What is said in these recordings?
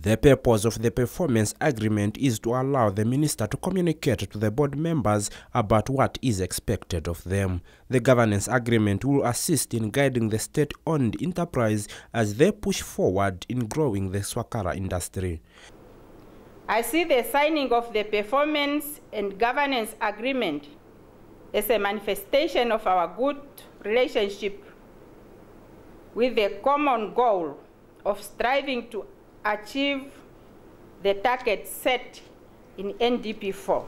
The purpose of the performance agreement is to allow the minister to communicate to the board members about what is expected of them. The governance agreement will assist in guiding the state-owned enterprise as they push forward in growing the swakara industry. I see the signing of the performance and governance agreement as a manifestation of our good relationship with the common goal of striving to achieve the target set in NDP 4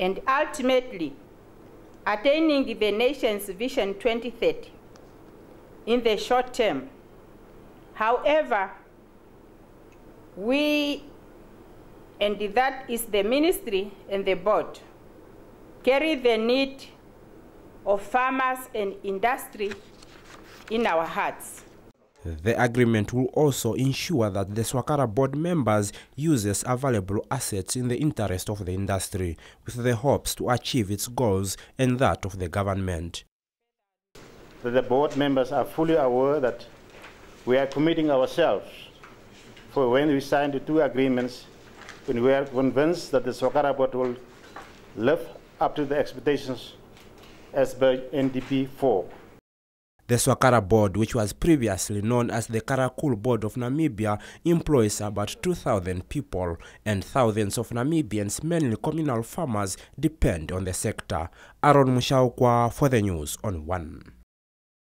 and ultimately attaining the nation's vision 2030 in the short term. However, we, and that is the ministry and the board, carry the need of farmers and industry in our hearts. The agreement will also ensure that the Swakara board members uses available assets in the interest of the industry, with the hopes to achieve its goals and that of the government. The board members are fully aware that we are committing ourselves for when we sign the two agreements, we are convinced that the Swakara board will live up to the expectations as per NDP 4. The Swakara Board, which was previously known as the Karakul Board of Namibia, employs about 2,000 people, and thousands of Namibians, mainly communal farmers, depend on the sector. Aaron Mushaukwa for the news on One.